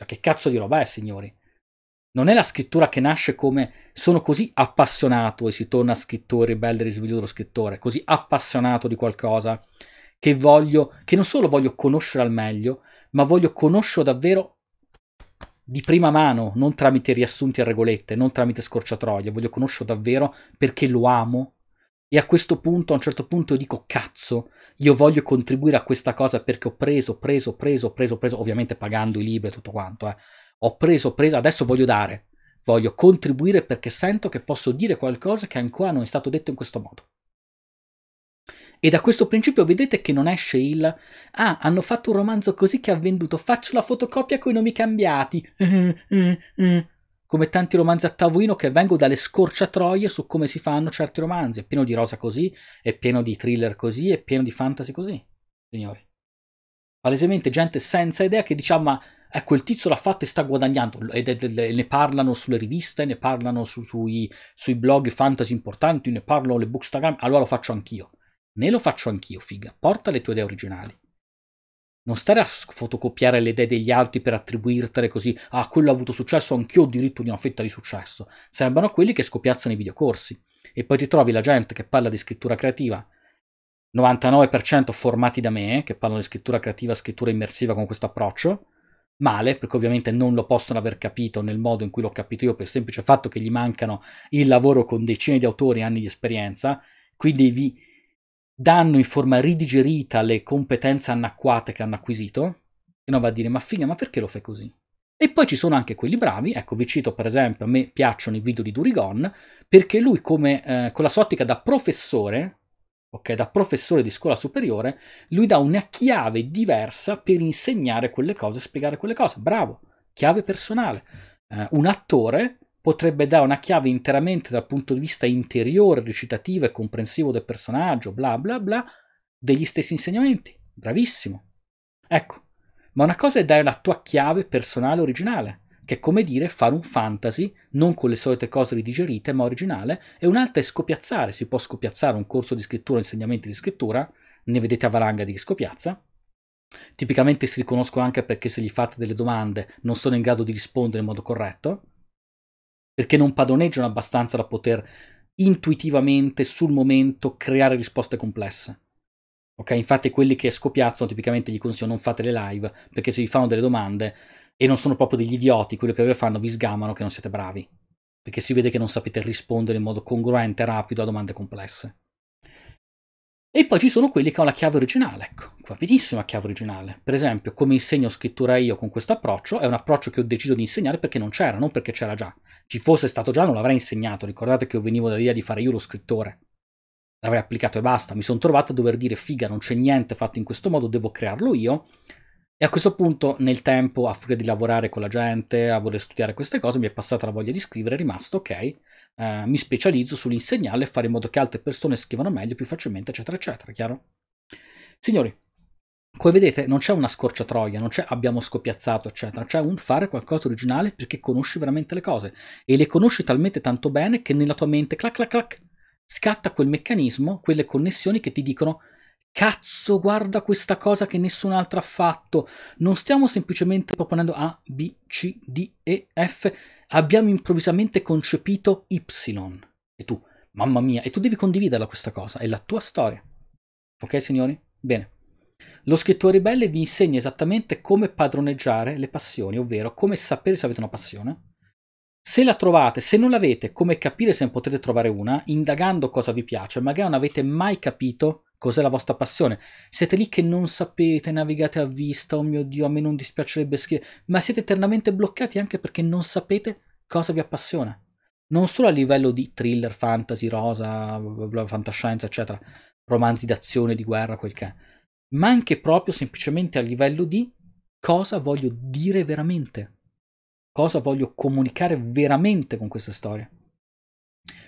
Ma che cazzo di roba è, signori? Non è la scrittura che nasce come sono così appassionato e si torna scrittore, ribelle, risveglio dello scrittore, così appassionato di qualcosa che voglio, che non solo voglio conoscere al meglio, ma voglio conoscerlo davvero di prima mano, non tramite riassunti e regolette, non tramite scorciatoie, voglio conoscerlo davvero perché lo amo. E a questo punto, a un certo punto, io dico cazzo, io voglio contribuire a questa cosa perché ho preso, preso, preso, preso, preso, ovviamente pagando i libri e tutto quanto, eh. Ho preso, preso, adesso voglio dare, voglio contribuire perché sento che posso dire qualcosa che ancora non è stato detto in questo modo. E da questo principio vedete che non esce il Ah, hanno fatto un romanzo così che ha venduto, faccio la fotocopia con i nomi cambiati. Come tanti romanzi a tavolino che vengono dalle scorciatoie su come si fanno certi romanzi. È pieno di rosa così, è pieno di thriller così, è pieno di fantasy così, signori. Palesemente gente senza idea che diciamo ma ecco il tizio l'ha fatto e sta guadagnando ed è, ed è, ne parlano sulle riviste, ne parlano su, sui, sui, blog fantasy importanti, ne parlano le bookstagram, allora lo faccio anch'io. Ne lo faccio anch'io, figa. Porta le tue idee originali. Non stare a fotocopiare le idee degli altri per attribuirtele così. Ah, quello ha avuto successo, anch'io ho diritto di una fetta di successo. Sembrano quelli che scopiazzano i videocorsi. E poi ti trovi la gente che parla di scrittura creativa. 99% formati da me, che parlano di scrittura creativa, scrittura immersiva con questo approccio. Male, perché ovviamente non lo possono aver capito nel modo in cui l'ho capito io, per il semplice fatto che gli mancano il lavoro con decine di autori e anni di esperienza. Quindi vi danno in forma ridigerita le competenze anacquate che hanno acquisito, e non va a dire ma figa, ma perché lo fai così? E poi ci sono anche quelli bravi, ecco vi cito per esempio, a me piacciono i video di Durigon, perché lui come, eh, con la sua ottica da professore, ok, da professore di scuola superiore, lui dà una chiave diversa per insegnare quelle cose, spiegare quelle cose, bravo, chiave personale. Eh, un attore potrebbe dare una chiave interamente dal punto di vista interiore, recitativo e comprensivo del personaggio, bla bla bla, degli stessi insegnamenti. Bravissimo. Ecco, ma una cosa è dare la tua chiave personale originale, che è come dire fare un fantasy, non con le solite cose ridigerite, ma originale, e un'altra è scopiazzare, si può scopiazzare un corso di scrittura, insegnamenti di scrittura, ne vedete a valanga di scopiazza. Tipicamente si riconoscono anche perché se gli fate delle domande non sono in grado di rispondere in modo corretto, perché non padroneggiano abbastanza da poter intuitivamente, sul momento, creare risposte complesse. Ok, infatti quelli che scopiazzano tipicamente gli consiglio non fate le live, perché se vi fanno delle domande e non sono proprio degli idioti, quello che vi fanno vi sgamano che non siete bravi, perché si vede che non sapete rispondere in modo congruente, e rapido a domande complesse. E poi ci sono quelli che hanno la chiave originale, ecco, qua benissimo la chiave originale. Per esempio, come insegno scrittura io con questo approccio, è un approccio che ho deciso di insegnare perché non c'era, non perché c'era già. Ci fosse stato già non l'avrei insegnato, ricordate che io venivo dall'idea di fare io lo scrittore. L'avrei applicato e basta, mi sono trovato a dover dire figa, non c'è niente fatto in questo modo, devo crearlo io. E a questo punto, nel tempo, a furia di lavorare con la gente, a voler studiare queste cose, mi è passata la voglia di scrivere, è rimasto ok eh, mi specializzo sull'insegnarle e fare in modo che altre persone scrivano meglio, più facilmente, eccetera, eccetera, chiaro? Signori, come vedete non c'è una scorciatoia, non c'è abbiamo scopiazzato, eccetera, c'è un fare qualcosa originale perché conosci veramente le cose e le conosci talmente tanto bene che nella tua mente, clac, clac, clac, scatta quel meccanismo, quelle connessioni che ti dicono cazzo guarda questa cosa che nessun altro ha fatto non stiamo semplicemente proponendo A, B, C, D, E, F abbiamo improvvisamente concepito Y. E tu, mamma mia, e tu devi condividerla questa cosa, è la tua storia. Ok, signori? Bene. Lo scrittore ribelle vi insegna esattamente come padroneggiare le passioni, ovvero come sapere se avete una passione. Se la trovate, se non l'avete, come capire se ne potete trovare una, indagando cosa vi piace, magari non avete mai capito cos'è la vostra passione. Siete lì che non sapete, navigate a vista, oh mio Dio, a me non dispiacerebbe schifo, ma siete eternamente bloccati anche perché non sapete cosa vi appassiona. Non solo a livello di thriller, fantasy, rosa, fantascienza, eccetera, romanzi d'azione, di guerra, quel che è, ma anche proprio semplicemente a livello di cosa voglio dire veramente, cosa voglio comunicare veramente con questa storia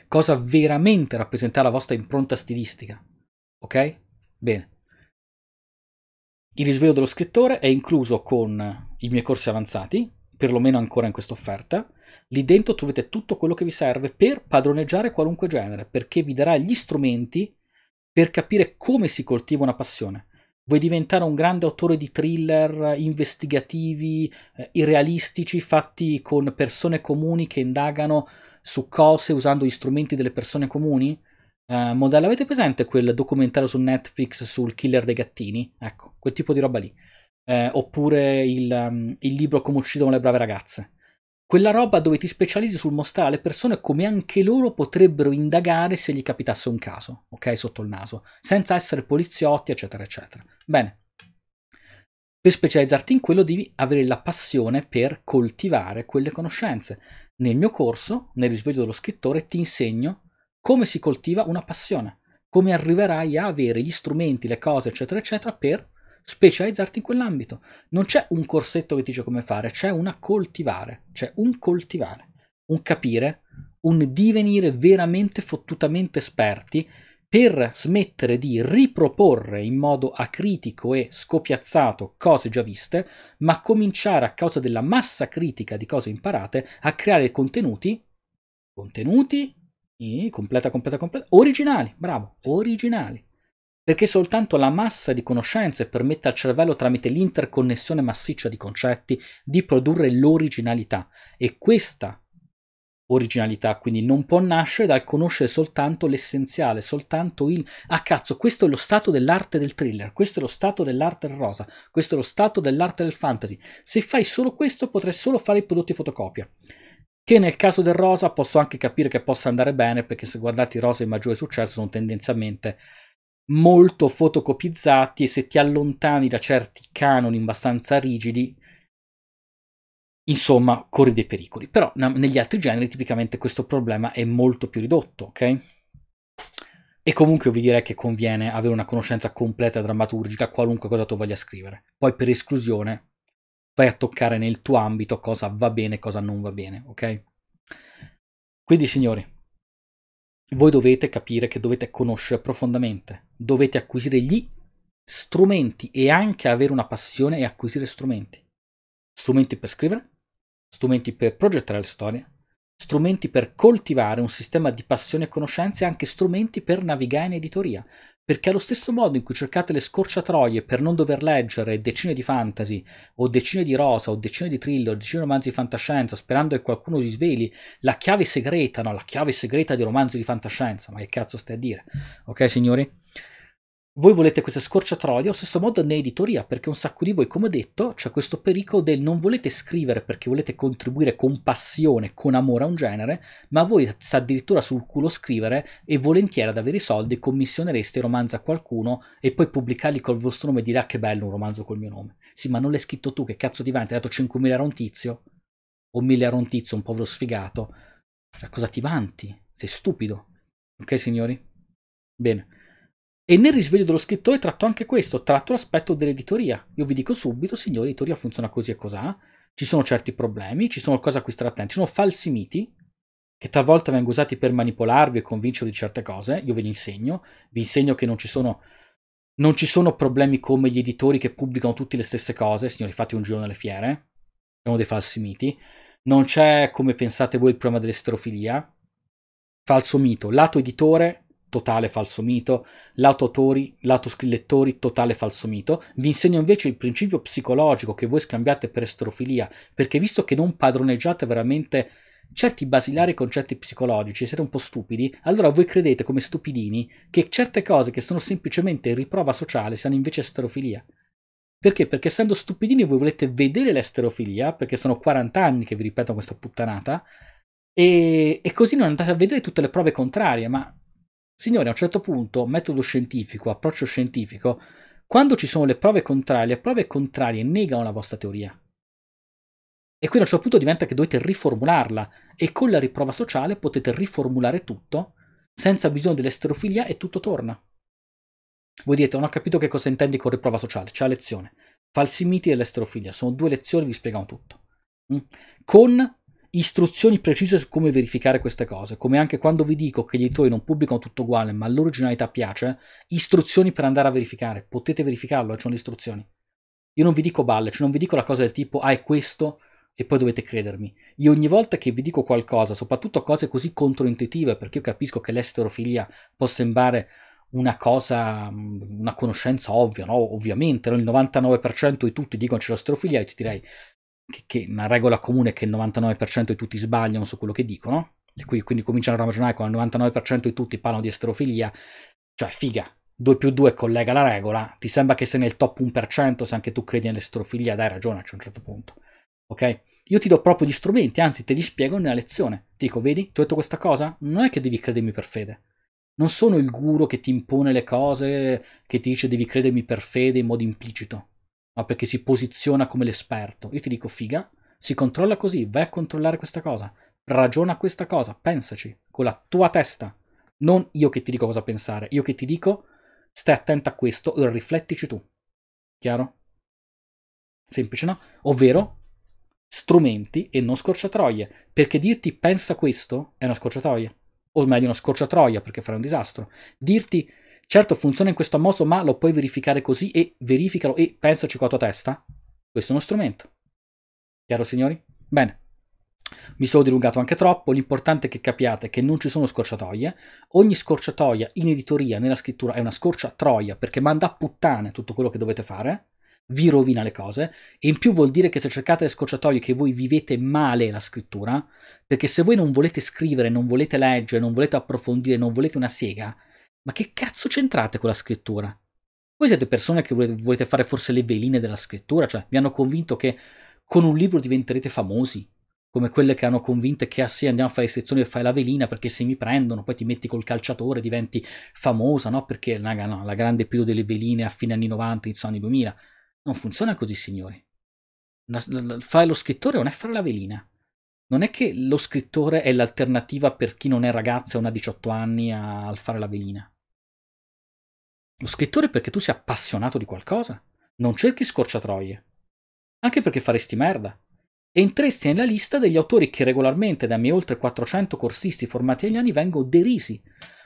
cosa veramente rappresenta la vostra impronta stilistica. Ok? Bene. Il risveglio dello scrittore è incluso con i miei corsi avanzati, perlomeno ancora in questa offerta. Lì dentro trovate tutto quello che vi serve per padroneggiare qualunque genere, perché vi darà gli strumenti per capire come si coltiva una passione. Vuoi diventare un grande autore di thriller investigativi, eh, irrealistici, fatti con persone comuni che indagano su cose usando gli strumenti delle persone comuni? Uh, eh, modello, avete presente quel documentario su Netflix sul killer dei gattini? Ecco, quel tipo di roba lì. Uh, oppure il, um, il libro Come uccidono le brave ragazze. Quella roba dove ti specializzi sul mostrare alle persone come anche loro potrebbero indagare se gli capitasse un caso, ok? Sotto il naso, senza essere poliziotti, eccetera, eccetera. Bene. Per specializzarti in quello devi avere la passione per coltivare quelle conoscenze. Nel mio corso, nel risveglio dello scrittore, ti insegno come si coltiva una passione, come arriverai a avere gli strumenti, le cose, eccetera, eccetera, per specializzarti in quell'ambito. Non c'è un corsetto che ti dice come fare, c'è una coltivare, c'è un coltivare, un capire, un divenire veramente fottutamente esperti per smettere di riproporre in modo acritico e scopiazzato cose già viste, ma cominciare a causa della massa critica di cose imparate a creare contenuti, contenuti e completa, completa, completa. Originali, bravo, originali. Perché soltanto la massa di conoscenze permette al cervello, tramite l'interconnessione massiccia di concetti, di produrre l'originalità. E questa originalità, quindi non può nascere dal conoscere soltanto l'essenziale, soltanto il ah cazzo, questo è lo stato dell'arte del thriller, questo è lo stato dell'arte del rosa, questo è lo stato dell'arte del fantasy. Se fai solo questo potrai solo fare i prodotti fotocopia che nel caso del Rosa posso anche capire che possa andare bene, perché se guardate i Rosa e maggiore successo sono tendenzialmente molto fotocopizzati e se ti allontani da certi canoni abbastanza rigidi, insomma, corri dei pericoli. Però negli altri generi tipicamente questo problema è molto più ridotto, ok? E comunque vi direi che conviene avere una conoscenza completa drammaturgica, qualunque cosa tu voglia scrivere. Poi per esclusione vai a toccare nel tuo ambito cosa va bene e cosa non va bene, ok? Quindi signori, voi dovete capire che dovete conoscere profondamente, dovete acquisire gli strumenti e anche avere una passione e acquisire strumenti. Strumenti per scrivere, strumenti per progettare le storie, strumenti per coltivare un sistema di passione e conoscenze e anche strumenti per navigare in editoria perché allo stesso modo in cui cercate le scorciatoie per non dover leggere decine di fantasy, o decine di rosa, o decine di thriller, o decine di romanzi di fantascienza, sperando che qualcuno si sveli la chiave segreta, no, la chiave segreta di romanzi di fantascienza, ma che cazzo stai a dire? Ok, signori? voi volete queste scorciatoie, allo stesso modo ne editoria, perché un sacco di voi, come detto, c'è questo pericolo del non volete scrivere perché volete contribuire con passione, con amore a un genere, ma voi sta addirittura sul culo scrivere e volentieri ad avere i soldi commissionereste i romanzi a qualcuno e poi pubblicarli col vostro nome e dire ah che bello un romanzo col mio nome. Sì, ma non l'hai scritto tu, che cazzo di vanti, hai dato 5.000 euro a un tizio? O 1.000 euro a un tizio, un povero sfigato? Cioè, cosa ti vanti? Sei stupido. Ok, signori? Bene. E nel risveglio dello scrittore tratto anche questo, tratto l'aspetto dell'editoria. Io vi dico subito, signori, l'editoria funziona così e cos'ha, ci sono certi problemi, ci sono cose a cui stare attenti, ci sono falsi miti che talvolta vengono usati per manipolarvi e convincervi di certe cose, io ve li insegno, vi insegno che non ci sono, non ci sono problemi come gli editori che pubblicano tutte le stesse cose, signori, fate un giro nelle fiere, è uno dei falsi miti, non c'è come pensate voi il problema dell'esterofilia, falso mito, lato editore totale falso mito, l'autotori, l'autoscrittori, totale falso mito. Vi insegno invece il principio psicologico che voi scambiate per estrofilia, perché visto che non padroneggiate veramente certi basilari concetti psicologici, siete un po' stupidi, allora voi credete come stupidini che certe cose che sono semplicemente riprova sociale siano invece esterofilia. Perché? Perché essendo stupidini voi volete vedere l'esterofilia, perché sono 40 anni che vi ripeto questa puttanata, e, e così non andate a vedere tutte le prove contrarie, ma Signori, a un certo punto, metodo scientifico, approccio scientifico, quando ci sono le prove contrarie, le prove contrarie negano la vostra teoria. E quindi a un certo punto diventa che dovete riformularla e con la riprova sociale potete riformulare tutto senza bisogno dell'esterofilia e tutto torna. Voi direte, non ho capito che cosa intendi con riprova sociale, c'è la lezione. Falsi miti e l'esterofilia, sono due lezioni, vi spiegano tutto. Mm? Con istruzioni precise su come verificare queste cose, come anche quando vi dico che gli editori non pubblicano tutto uguale, ma l'originalità piace, istruzioni per andare a verificare, potete verificarlo, eh, ci sono le istruzioni. Io non vi dico balle, cioè non vi dico la cosa del tipo, ah è questo, e poi dovete credermi. Io ogni volta che vi dico qualcosa, soprattutto cose così controintuitive, perché io capisco che l'esterofilia può sembrare una cosa, una conoscenza ovvia, no? Ovviamente, no? il 99% di tutti dicono c'è l'esterofilia, io ti direi che, che una regola comune è che il 99% di tutti sbagliano su quello che dicono, e qui, quindi cominciano a ragionare quando il 99% di tutti parlano di esterofilia, cioè figa, 2 più 2 collega la regola, ti sembra che sei nel top 1% se anche tu credi nell'estrofilia, dai ragione a un certo punto. Ok? Io ti do proprio gli strumenti, anzi te li spiego nella lezione. Ti dico, vedi, ti ho detto questa cosa? Non è che devi credermi per fede. Non sono il guru che ti impone le cose, che ti dice devi credermi per fede in modo implicito ma perché si posiziona come l'esperto. Io ti dico, figa, si controlla così, vai a controllare questa cosa, ragiona questa cosa, pensaci, con la tua testa. Non io che ti dico cosa pensare, io che ti dico, stai attento a questo e riflettici tu. Chiaro? Semplice, no? Ovvero, strumenti e non scorciatoie, perché dirti pensa questo è una scorciatoia, o meglio una scorciatoia perché farai un disastro. Dirti Certo funziona in questo modo, ma lo puoi verificare così e verificalo e pensaci con la tua testa. Questo è uno strumento. Chiaro signori? Bene. Mi sono dilungato anche troppo, l'importante è che capiate che non ci sono scorciatoie, ogni scorciatoia in editoria, nella scrittura, è una scorcia perché manda a puttane tutto quello che dovete fare, vi rovina le cose e in più vuol dire che se cercate le scorciatoie che voi vivete male la scrittura, perché se voi non volete scrivere, non volete leggere, non volete approfondire, non volete una siega, ma che cazzo c'entrate con la scrittura? Voi siete persone che volete, fare forse le veline della scrittura, cioè vi hanno convinto che con un libro diventerete famosi, come quelle che hanno convinto che ah sì andiamo a fare le sezioni e fai la velina perché se mi prendono poi ti metti col calciatore diventi famosa no perché raga, no, la grande periodo delle veline a fine anni 90 inizio anni 2000 non funziona così signori fare lo scrittore non è fare la velina non è che lo scrittore è l'alternativa per chi non è ragazza e non ha 18 anni al fare la velina lo scrittore perché tu sei appassionato di qualcosa. Non cerchi scorciatoie. Anche perché faresti merda. Entresti nella lista degli autori che regolarmente dai miei oltre 400 corsisti formati agli anni vengono derisi.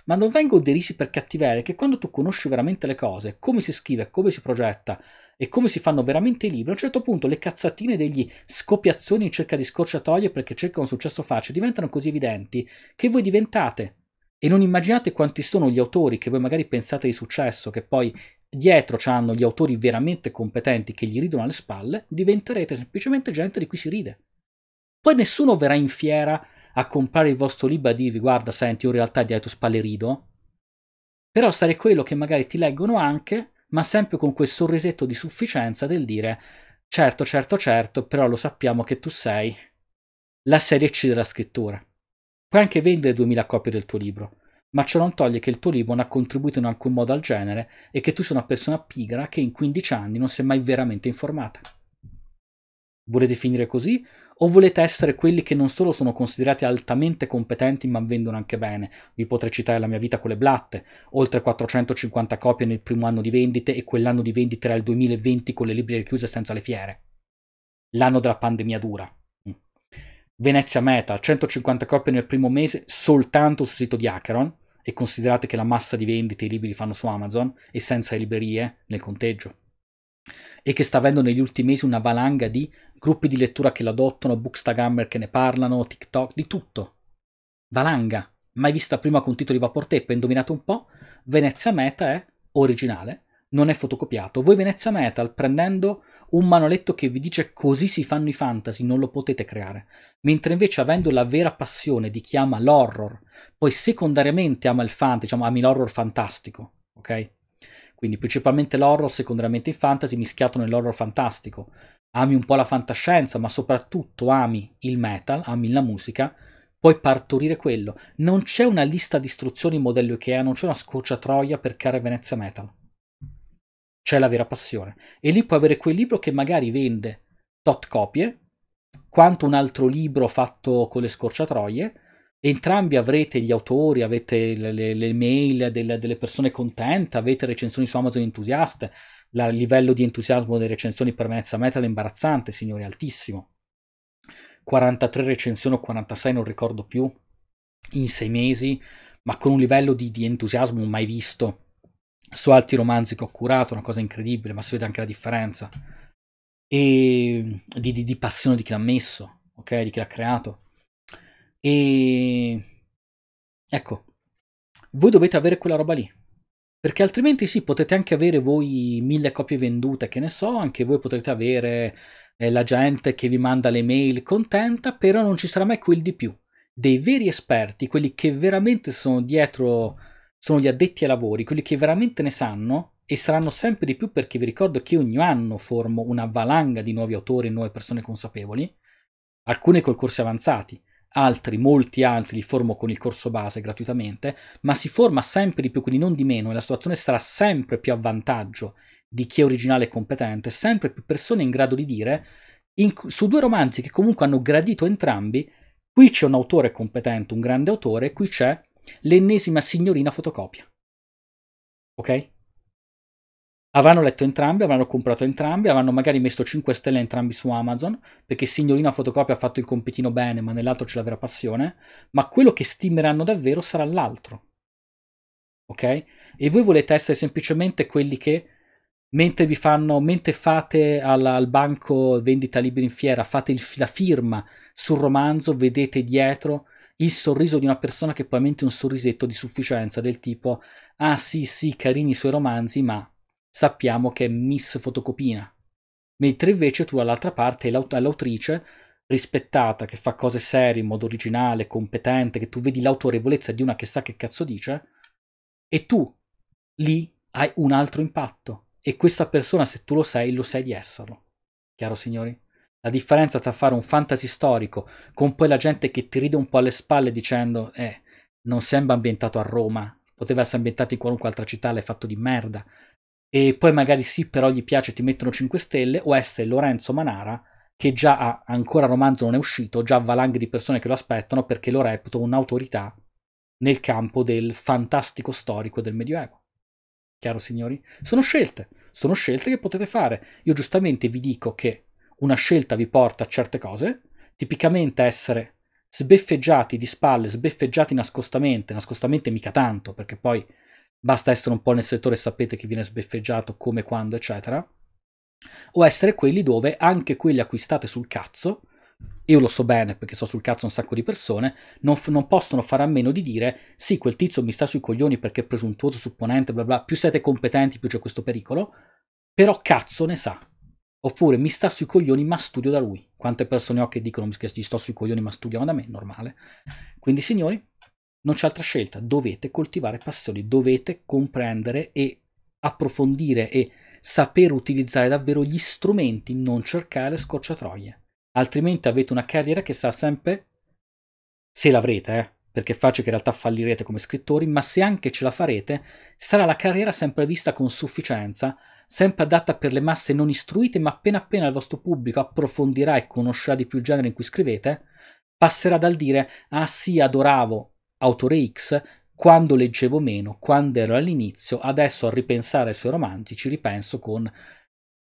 Ma non vengo derisi per cattiveria, che quando tu conosci veramente le cose, come si scrive, come si progetta e come si fanno veramente i libri, a un certo punto le cazzatine degli scopiazzoni in cerca di scorciatoie perché cercano un successo facile diventano così evidenti che voi diventate e non immaginate quanti sono gli autori che voi magari pensate di successo, che poi dietro hanno gli autori veramente competenti che gli ridono alle spalle, diventerete semplicemente gente di cui si ride. Poi nessuno verrà in fiera a comprare il vostro libro e a dirvi guarda, senti, io in realtà dietro spalle rido. Però sarei quello che magari ti leggono anche, ma sempre con quel sorrisetto di sufficienza del dire certo, certo, certo, però lo sappiamo che tu sei la serie C della scrittura. Puoi anche vendere 2000 copie del tuo libro, ma ciò non toglie che il tuo libro non ha contribuito in alcun modo al genere e che tu sei una persona pigra che in 15 anni non si è mai veramente informata. Volete finire così? O volete essere quelli che non solo sono considerati altamente competenti ma vendono anche bene? Vi potrei citare la mia vita con le blatte, oltre 450 copie nel primo anno di vendite e quell'anno di vendite era il 2020 con le librerie chiuse senza le fiere. L'anno della pandemia dura. Venezia Meta, 150 copie nel primo mese soltanto sul sito di Acheron, e considerate che la massa di vendite i libri li fanno su Amazon e senza le librerie nel conteggio. E che sta avendo negli ultimi mesi una valanga di gruppi di lettura che l'adottano, bookstagrammer che ne parlano, TikTok, di tutto. Valanga, mai vista prima con titoli vapor tape, indovinate un po', Venezia Meta è originale, non è fotocopiato. Voi Venezia Metal prendendo un manualetto che vi dice così si fanno i fantasy, non lo potete creare. Mentre invece avendo la vera passione di chi ama l'horror, poi secondariamente ama il fantasy, diciamo ami l'horror fantastico, ok? Quindi principalmente l'horror, secondariamente il fantasy, mischiato nell'horror fantastico. Ami un po' la fantascienza, ma soprattutto ami il metal, ami la musica, puoi partorire quello. Non c'è una lista di istruzioni modello Ikea, non c'è una scorciatoia per creare Venezia Metal c'è la vera passione. E lì puoi avere quel libro che magari vende tot copie, quanto un altro libro fatto con le scorciatoie. Entrambi avrete gli autori, avete le, le, le mail delle, delle, persone contente, avete recensioni su Amazon entusiaste. il livello di entusiasmo delle recensioni per Venezia Metal è imbarazzante, signori, altissimo. 43 recensioni o 46, non ricordo più, in sei mesi, ma con un livello di, di entusiasmo mai visto su altri romanzi che ho curato, una cosa incredibile, ma si vede anche la differenza. E di, di, di passione di chi l'ha messo, ok? Di chi l'ha creato. E ecco, voi dovete avere quella roba lì. Perché altrimenti sì, potete anche avere voi mille copie vendute, che ne so, anche voi potrete avere eh, la gente che vi manda le mail contenta, però non ci sarà mai quel di più. Dei veri esperti, quelli che veramente sono dietro sono gli addetti ai lavori, quelli che veramente ne sanno e saranno sempre di più perché vi ricordo che ogni anno formo una valanga di nuovi autori e nuove persone consapevoli, alcune col corso avanzati, altri, molti altri li formo con il corso base gratuitamente, ma si forma sempre di più, quindi non di meno, e la situazione sarà sempre più a vantaggio di chi è originale e competente, sempre più persone in grado di dire in, su due romanzi che comunque hanno gradito entrambi, qui c'è un autore competente, un grande autore, qui c'è L'ennesima signorina fotocopia. Ok? Avranno letto entrambi, avranno comprato entrambi, avranno magari messo 5 stelle entrambi su Amazon, perché signorina fotocopia ha fatto il compitino bene, ma nell'altro c'è la vera passione, ma quello che stimeranno davvero sarà l'altro. Ok? E voi volete essere semplicemente quelli che mentre vi fanno, mentre fate al, al banco vendita libri in fiera, fate il, la firma sul romanzo, vedete dietro il sorriso di una persona che poi mente un sorrisetto di sufficienza del tipo ah sì sì carini i suoi romanzi ma sappiamo che è miss fotocopina. Mentre invece tu dall'altra parte hai l'aut- l'autrice rispettata che fa cose serie in modo originale, competente, che tu vedi l'autorevolezza di una che sa che cazzo dice e tu lì hai un altro impatto e questa persona se tu lo sei lo sai di esserlo. Chiaro signori? La differenza tra fare un fantasy storico con poi la gente che ti ride un po' alle spalle dicendo eh, non sembra ambientato a Roma, poteva essere ambientato in qualunque altra città, l'hai fatto di merda. E poi magari sì, però gli piace, ti mettono 5 stelle, o essere Lorenzo Manara, che già ha, ancora romanzo non è uscito, già valanghe di persone che lo aspettano perché lo reputo un'autorità nel campo del fantastico storico del Medioevo. Chiaro signori? Sono scelte, sono scelte che potete fare. Io giustamente vi dico che una scelta vi porta a certe cose, tipicamente essere sbeffeggiati di spalle, sbeffeggiati nascostamente, nascostamente mica tanto, perché poi basta essere un po' nel settore e sapete che viene sbeffeggiato come, quando, eccetera, o essere quelli dove anche quelli acquistate sul cazzo, io lo so bene perché so sul cazzo un sacco di persone, non, non, possono fare a meno di dire sì, quel tizio mi sta sui coglioni perché è presuntuoso, supponente, bla bla, più siete competenti più c'è questo pericolo, però cazzo ne sa, Oppure mi sta sui coglioni ma studio da lui. Quante persone ho che dicono che sto sui coglioni ma studiano da me, normale. Quindi signori, non c'è altra scelta, dovete coltivare passioni, dovete comprendere e approfondire e saper utilizzare davvero gli strumenti, non cercare scorciatoie. Altrimenti avete una carriera che sarà sempre, se l'avrete, eh, perché è facile che in realtà fallirete come scrittori, ma se anche ce la farete, sarà la carriera sempre vista con sufficienza sempre adatta per le masse non istruite, ma appena appena il vostro pubblico approfondirà e conoscerà di più il genere in cui scrivete, passerà dal dire ah sì, adoravo autore X quando leggevo meno, quando ero all'inizio, adesso a ripensare ai suoi romanzi ci ripenso con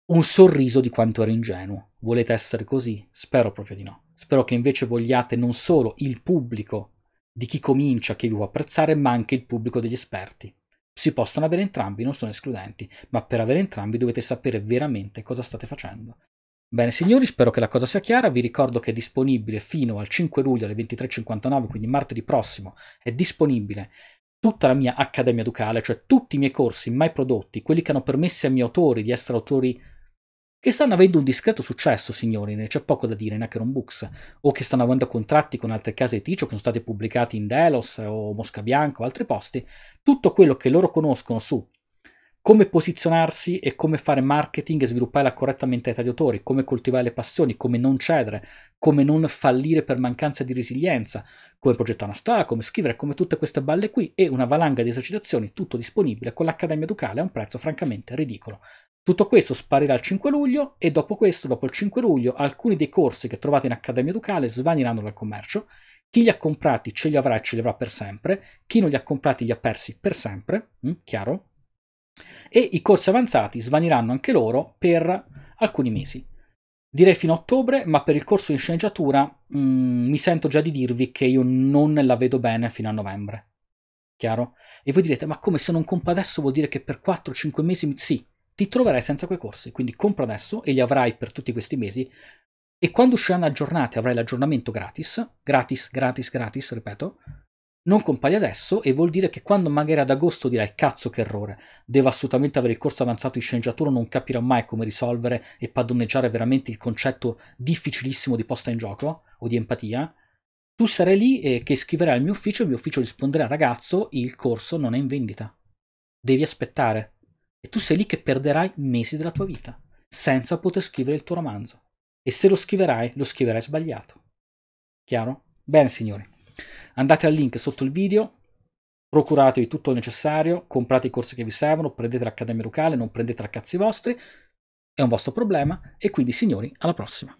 un sorriso di quanto ero ingenuo. Volete essere così? Spero proprio di no. Spero che invece vogliate non solo il pubblico di chi comincia che vi può apprezzare, ma anche il pubblico degli esperti. Si possono avere entrambi, non sono escludenti, ma per avere entrambi dovete sapere veramente cosa state facendo. Bene signori, spero che la cosa sia chiara, vi ricordo che è disponibile fino al 5 luglio alle 23.59, quindi martedì prossimo, è disponibile tutta la mia accademia ducale, cioè tutti i miei corsi mai prodotti, quelli che hanno permesso ai miei autori di essere autori che stanno avendo un discreto successo, signori, ne c'è poco da dire in Acheron Books, o che stanno avendo contratti con altre case editrici che sono stati pubblicati in Delos o Mosca Bianca o altri posti, tutto quello che loro conoscono su come posizionarsi e come fare marketing e sviluppare la corretta mentalità di autori, come coltivare le passioni, come non cedere, come non fallire per mancanza di resilienza, come progettare una storia, come scrivere, come tutte queste balle qui e una valanga di esercitazioni, tutto disponibile con l'Accademia Ducale a un prezzo francamente ridicolo. Tutto questo sparirà il 5 luglio e dopo questo, dopo il 5 luglio, alcuni dei corsi che trovate in Accademia Ducale svaniranno dal commercio. Chi li ha comprati ce li avrà e ce li avrà per sempre, chi non li ha comprati li ha persi per sempre, mm, chiaro? E i corsi avanzati svaniranno anche loro per alcuni mesi. Direi fino a ottobre, ma per il corso di sceneggiatura mh, mm, mi sento già di dirvi che io non la vedo bene fino a novembre. Chiaro? E voi direte, ma come se non compro adesso vuol dire che per 4-5 mesi... Sì, ti troverai senza quei corsi. Quindi compra adesso e li avrai per tutti questi mesi. E quando usciranno aggiornati avrai l'aggiornamento gratis, gratis, gratis, gratis, ripeto, non compagni adesso e vuol dire che quando magari ad agosto dirai cazzo che errore, devo assolutamente avere il corso avanzato di sceneggiatura, non capirò mai come risolvere e padroneggiare veramente il concetto difficilissimo di posta in gioco o di empatia, tu sarai lì e che scriverai al mio ufficio, il mio ufficio risponderà ragazzo, il corso non è in vendita, devi aspettare. E tu sei lì che perderai mesi della tua vita senza poter scrivere il tuo romanzo. E se lo scriverai, lo scriverai sbagliato. Chiaro? Bene, signori. Andate al link sotto il video, procuratevi tutto il necessario, comprate i corsi che vi servono, prendete l'Accademia Lucale, non prendete a cazzi vostri, è un vostro problema e quindi signori, alla prossima.